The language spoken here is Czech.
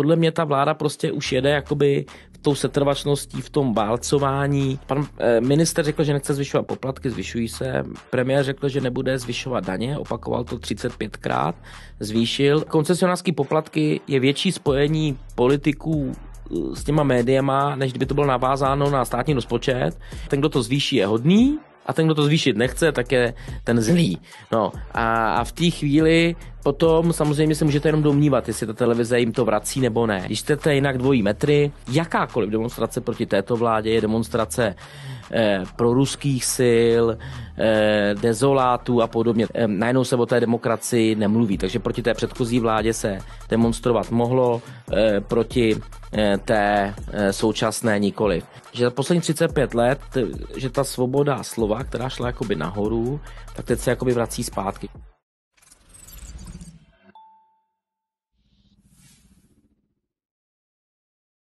podle mě ta vláda prostě už jede jakoby tou setrvačností v tom válcování. Pan eh, minister řekl, že nechce zvyšovat poplatky, zvyšují se. Premiér řekl, že nebude zvyšovat daně, opakoval to 35krát, zvýšil. Koncesionářský poplatky je větší spojení politiků eh, s těma médiama, než kdyby to bylo navázáno na státní rozpočet. Ten, kdo to zvýší, je hodný, a ten, kdo to zvýšit nechce, tak je ten zlý. No a, a v té chvíli Potom samozřejmě se můžete jenom domnívat, jestli ta televize jim to vrací nebo ne. Když jste jinak dvojí metry, jakákoliv demonstrace proti této vládě je demonstrace eh, pro ruských sil, eh, dezolátů a podobně. Eh, najednou se o té demokracii nemluví, takže proti té předchozí vládě se demonstrovat mohlo, proti Eh, té eh, současné nikoli. Že za poslední 35 let, eh, že ta svoboda slova, která šla jakoby nahoru, tak teď se jakoby vrací zpátky.